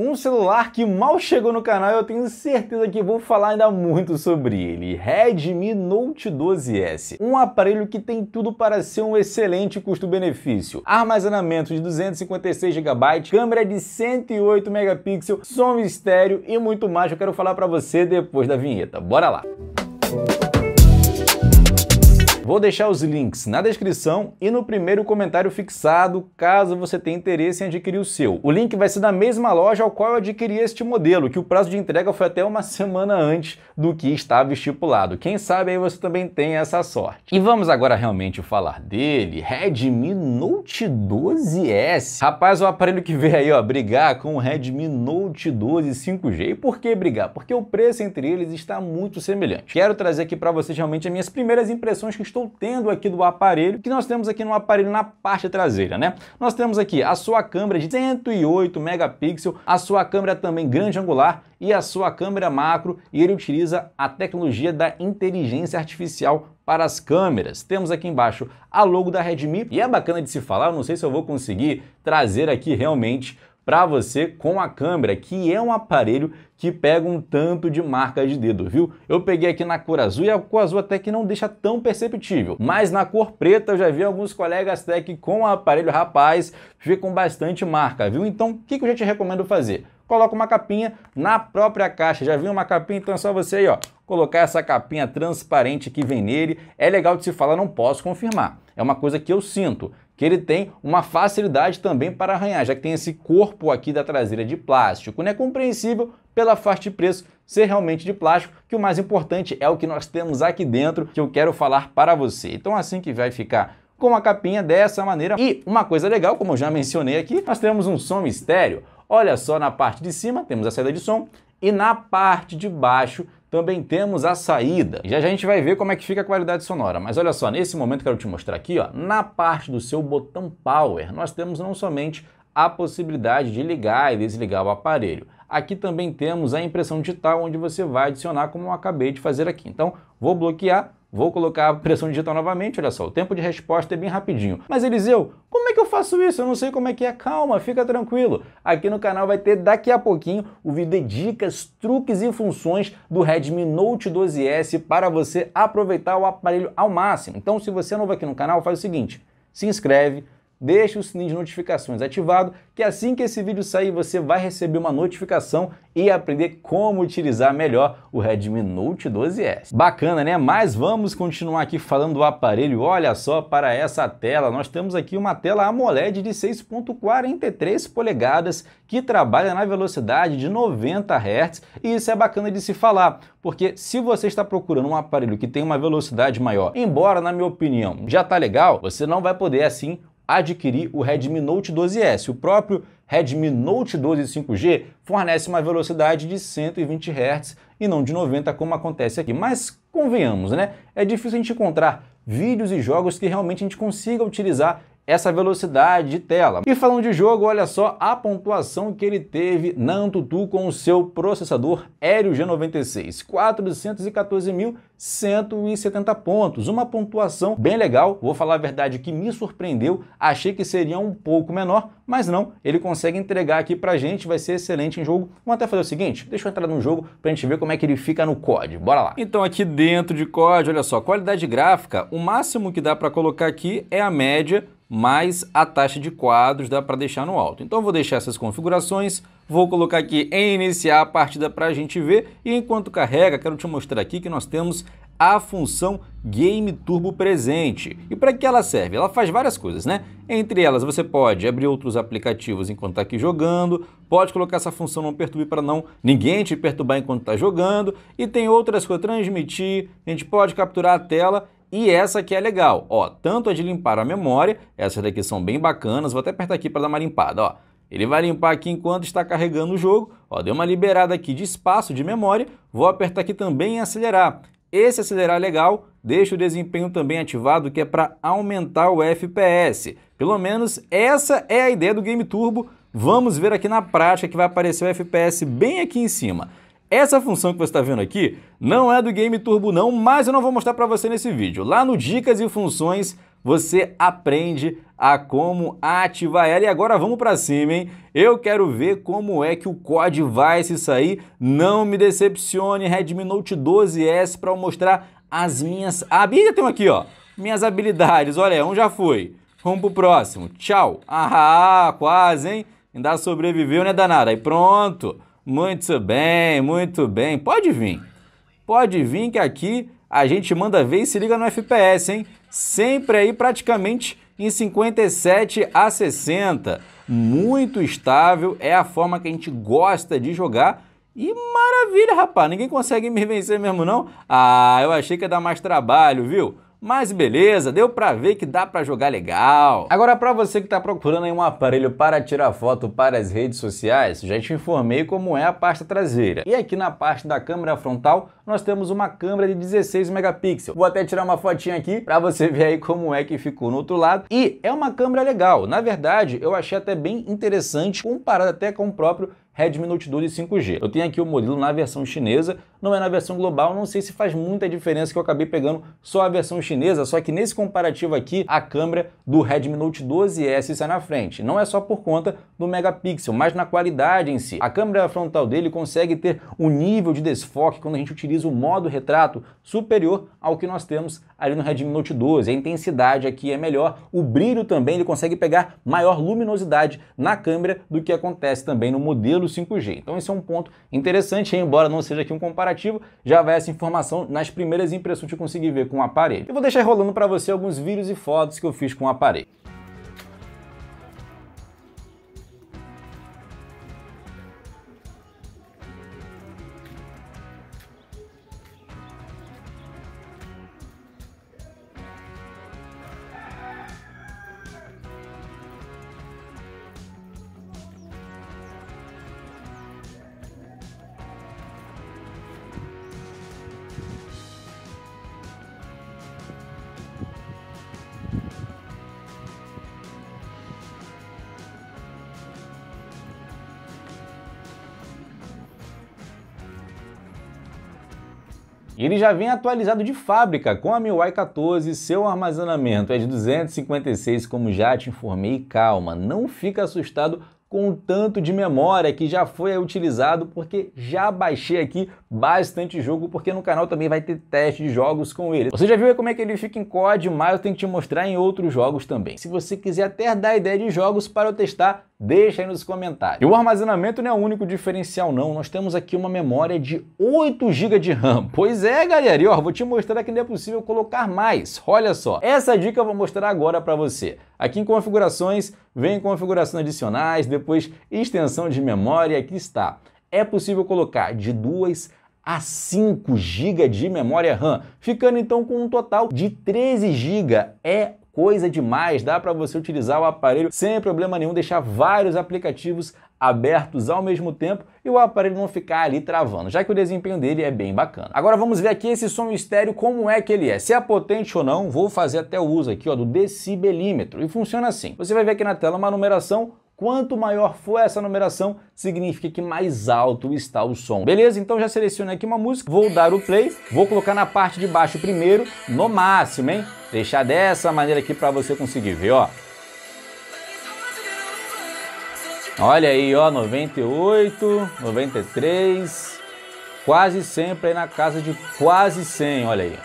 Um celular que mal chegou no canal e eu tenho certeza que vou falar ainda muito sobre ele, Redmi Note 12S. Um aparelho que tem tudo para ser um excelente custo-benefício. Armazenamento de 256 GB, câmera de 108 megapixels, som estéreo e muito mais eu quero falar para você depois da vinheta. Bora lá! Vou deixar os links na descrição e no primeiro comentário fixado, caso você tenha interesse em adquirir o seu. O link vai ser da mesma loja ao qual eu adquiri este modelo, que o prazo de entrega foi até uma semana antes do que estava estipulado. Quem sabe aí você também tem essa sorte. E vamos agora realmente falar dele, Redmi Note 12S. Rapaz, o aparelho que veio aí, ó, brigar com o Redmi Note 12 5G. E por que brigar? Porque o preço entre eles está muito semelhante. Quero trazer aqui para vocês realmente as minhas primeiras impressões que estou tendo aqui do aparelho, que nós temos aqui no aparelho na parte traseira, né? Nós temos aqui a sua câmera de 108 megapixels, a sua câmera também grande angular e a sua câmera macro, e ele utiliza utiliza a tecnologia da inteligência artificial para as câmeras. Temos aqui embaixo a logo da Redmi e é bacana de se falar, eu não sei se eu vou conseguir trazer aqui realmente para você com a câmera, que é um aparelho que pega um tanto de marca de dedo, viu? Eu peguei aqui na cor azul e a cor azul até que não deixa tão perceptível, mas na cor preta eu já vi alguns colegas tech com o aparelho, rapaz, ficam bastante marca, viu? Então, o que, que eu já te recomendo fazer? coloca uma capinha na própria caixa. Já viu uma capinha? Então é só você aí, ó, colocar essa capinha transparente que vem nele. É legal de se falar, não posso confirmar. É uma coisa que eu sinto, que ele tem uma facilidade também para arranhar, já que tem esse corpo aqui da traseira de plástico. Não é compreensível pela faixa de preço ser realmente de plástico, que o mais importante é o que nós temos aqui dentro, que eu quero falar para você. Então assim que vai ficar com a capinha dessa maneira. E uma coisa legal, como eu já mencionei aqui, nós temos um som estéreo. Olha só, na parte de cima temos a saída de som e na parte de baixo também temos a saída. Já, já a gente vai ver como é que fica a qualidade sonora, mas olha só, nesse momento quero te mostrar aqui, ó, na parte do seu botão power, nós temos não somente a possibilidade de ligar e desligar o aparelho. Aqui também temos a impressão digital, onde você vai adicionar como eu acabei de fazer aqui. Então, vou bloquear, Vou colocar a pressão digital novamente, olha só, o tempo de resposta é bem rapidinho. Mas Eliseu, como é que eu faço isso? Eu não sei como é que é. Calma, fica tranquilo. Aqui no canal vai ter daqui a pouquinho o vídeo de dicas, truques e funções do Redmi Note 12S para você aproveitar o aparelho ao máximo. Então, se você é novo aqui no canal, faz o seguinte, se inscreve, deixe o sininho de notificações ativado, que assim que esse vídeo sair você vai receber uma notificação e aprender como utilizar melhor o Redmi Note 12S. Bacana, né? Mas vamos continuar aqui falando do aparelho. Olha só para essa tela. Nós temos aqui uma tela AMOLED de 6.43 polegadas que trabalha na velocidade de 90 Hz e isso é bacana de se falar, porque se você está procurando um aparelho que tem uma velocidade maior, embora na minha opinião já está legal, você não vai poder assim adquirir o Redmi Note 12S. O próprio Redmi Note 12 5G fornece uma velocidade de 120 Hz e não de 90 como acontece aqui. Mas convenhamos, né? É difícil a gente encontrar vídeos e jogos que realmente a gente consiga utilizar essa velocidade de tela. E falando de jogo, olha só a pontuação que ele teve na Antutu com o seu processador Aéreo G96, 414.170 pontos, uma pontuação bem legal, vou falar a verdade que me surpreendeu, achei que seria um pouco menor, mas não, ele consegue entregar aqui pra gente, vai ser excelente em jogo. Vamos até fazer o seguinte, deixa eu entrar no jogo pra gente ver como é que ele fica no COD, bora lá. Então aqui dentro de COD, olha só, qualidade gráfica, o máximo que dá pra colocar aqui é a média mais a taxa de quadros dá para deixar no alto. Então vou deixar essas configurações, vou colocar aqui em iniciar a partida para a gente ver e enquanto carrega quero te mostrar aqui que nós temos a função Game Turbo presente. E para que ela serve? Ela faz várias coisas, né? Entre elas, você pode abrir outros aplicativos enquanto está aqui jogando, pode colocar essa função não perturbe para não ninguém te perturbar enquanto está jogando, e tem outras coisas, transmitir, a gente pode capturar a tela e essa aqui é legal, ó, tanto a é de limpar a memória, essas daqui são bem bacanas, vou até apertar aqui para dar uma limpada, ó. Ele vai limpar aqui enquanto está carregando o jogo, ó, deu uma liberada aqui de espaço de memória, vou apertar aqui também em acelerar. Esse acelerar é legal, deixa o desempenho também ativado, que é para aumentar o FPS. Pelo menos essa é a ideia do Game Turbo, vamos ver aqui na prática que vai aparecer o FPS bem aqui em cima. Essa função que você está vendo aqui não é do Game Turbo não, mas eu não vou mostrar para você nesse vídeo. Lá no Dicas e Funções você aprende a como ativar ela. E agora vamos para cima, hein? Eu quero ver como é que o COD vai se sair. Não me decepcione, Redmi Note 12S para mostrar as minhas... Ah, eu tenho aqui, ó, minhas habilidades. Olha, um já foi. Vamos pro próximo. Tchau. Ah, quase, hein? Ainda sobreviveu, né, danada? E pronto. Muito bem, muito bem. Pode vir. Pode vir que aqui a gente manda ver e se liga no FPS, hein? Sempre aí praticamente em 57 a 60. Muito estável, é a forma que a gente gosta de jogar. E maravilha, rapaz, ninguém consegue me vencer mesmo não? Ah, eu achei que ia dar mais trabalho, viu? Mas beleza, deu pra ver que dá pra jogar legal. Agora, pra você que tá procurando um aparelho para tirar foto para as redes sociais, já te informei como é a pasta traseira. E aqui na parte da câmera frontal, nós temos uma câmera de 16 megapixels. Vou até tirar uma fotinha aqui pra você ver aí como é que ficou no outro lado. E é uma câmera legal. Na verdade, eu achei até bem interessante, comparado até com o próprio Redmi Note 12 5G. Eu tenho aqui o modelo na versão chinesa, não é na versão global, não sei se faz muita diferença que eu acabei pegando só a versão chinesa, só que nesse comparativo aqui, a câmera do Redmi Note 12S sai na frente. Não é só por conta do megapixel, mas na qualidade em si. A câmera frontal dele consegue ter um nível de desfoque quando a gente utiliza o modo retrato superior ao que nós temos ali no Redmi Note 12. A intensidade aqui é melhor, o brilho também, ele consegue pegar maior luminosidade na câmera do que acontece também no modelo 5G. Então esse é um ponto interessante, embora não seja aqui um comparativo, já vai essa informação nas primeiras impressões que eu consegui ver com o aparelho. Eu vou deixar rolando para você alguns vídeos e fotos que eu fiz com o aparelho. E ele já vem atualizado de fábrica com a MIUI 14, seu armazenamento é de 256, como já te informei, calma, não fica assustado com o tanto de memória que já foi utilizado, porque já baixei aqui bastante jogo, porque no canal também vai ter teste de jogos com ele. Você já viu como é que ele fica em COD, mas eu tenho que te mostrar em outros jogos também. Se você quiser até dar ideia de jogos para eu testar, deixa aí nos comentários. E o armazenamento não é o único diferencial não, nós temos aqui uma memória de 8 GB de RAM. Pois é, galera, e ó, vou te mostrar que não é possível colocar mais. Olha só, essa dica eu vou mostrar agora para você. Aqui em configurações, vem configurações adicionais, depois extensão de memória, aqui está. É possível colocar de 2 a 5 GB de memória RAM, ficando então com um total de 13 GB. É coisa demais, dá para você utilizar o aparelho sem problema nenhum, deixar vários aplicativos abertos ao mesmo tempo e o aparelho não ficar ali travando, já que o desempenho dele é bem bacana. Agora vamos ver aqui esse som estéreo como é que ele é, se é potente ou não, vou fazer até o uso aqui ó, do decibelímetro e funciona assim. Você vai ver aqui na tela uma numeração Quanto maior for essa numeração, significa que mais alto está o som. Beleza? Então já selecionei aqui uma música, vou dar o play, vou colocar na parte de baixo primeiro, no máximo, hein? Deixar dessa maneira aqui para você conseguir ver, ó. Olha aí, ó, 98, 93, quase sempre aí na casa de quase 100, olha aí.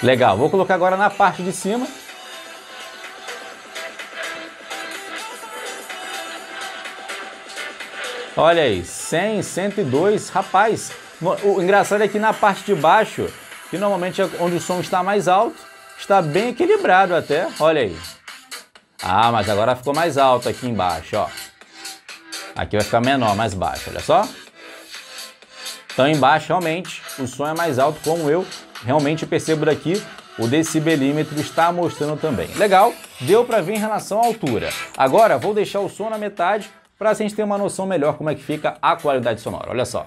Legal, vou colocar agora na parte de cima. Olha aí, 100, 102, rapaz. O engraçado é que na parte de baixo, que normalmente é onde o som está mais alto, está bem equilibrado até, olha aí. Ah, mas agora ficou mais alto aqui embaixo, ó. Aqui vai ficar menor, mais baixo, olha só. Então embaixo realmente o som é mais alto, como eu realmente percebo daqui, o decibelímetro está mostrando também. Legal, deu para ver em relação à altura. Agora vou deixar o som na metade para a gente ter uma noção melhor como é que fica a qualidade sonora, olha só.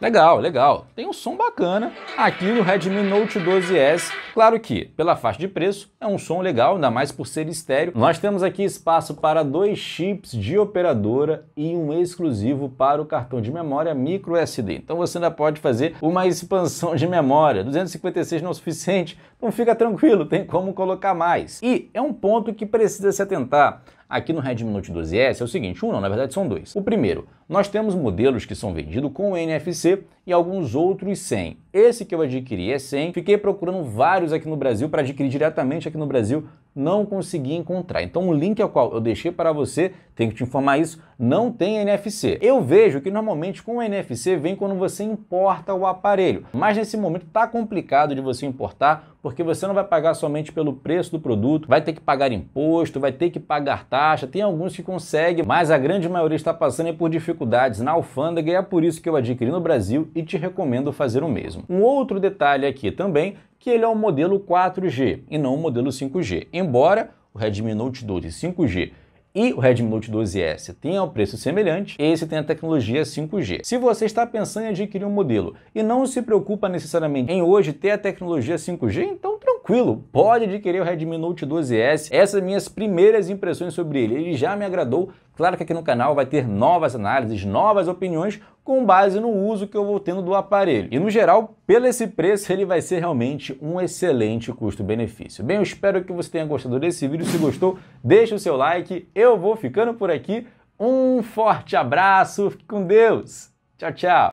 Legal, legal. Tem um som bacana aqui no Redmi Note 12S. Claro que, pela faixa de preço, é um som legal, ainda mais por ser estéreo. Nós temos aqui espaço para dois chips de operadora e um exclusivo para o cartão de memória micro SD. Então você ainda pode fazer uma expansão de memória. 256 não é o suficiente, então fica tranquilo, tem como colocar mais. E é um ponto que precisa se atentar aqui no Redmi Note 12S é o seguinte, um não, na verdade são dois. O primeiro, nós temos modelos que são vendidos com NFC e alguns outros sem. Esse que eu adquiri é sem, fiquei procurando vários aqui no Brasil para adquirir diretamente aqui no Brasil, não consegui encontrar. Então o link ao qual eu deixei para você, tem que te informar isso, não tem NFC. Eu vejo que normalmente com o NFC vem quando você importa o aparelho, mas nesse momento está complicado de você importar porque você não vai pagar somente pelo preço do produto, vai ter que pagar imposto, vai ter que pagar taxa, tem alguns que conseguem, mas a grande maioria está passando é por dificuldades na alfândega e é por isso que eu adquiri no Brasil e te recomendo fazer o mesmo. Um outro detalhe aqui também que ele é o modelo 4G e não o modelo 5G. Embora o Redmi Note 12 5G e o Redmi Note 12S tenham um preço semelhante, esse tem a tecnologia 5G. Se você está pensando em adquirir um modelo e não se preocupa necessariamente em hoje ter a tecnologia 5G, então então, tranquilo, pode adquirir o Redmi Note 12S. Essas minhas primeiras impressões sobre ele. Ele já me agradou. Claro que aqui no canal vai ter novas análises, novas opiniões com base no uso que eu vou tendo do aparelho. E no geral, pelo esse preço, ele vai ser realmente um excelente custo-benefício. Bem, eu espero que você tenha gostado desse vídeo. Se gostou, deixa o seu like. Eu vou ficando por aqui. Um forte abraço, fique com Deus. Tchau, tchau.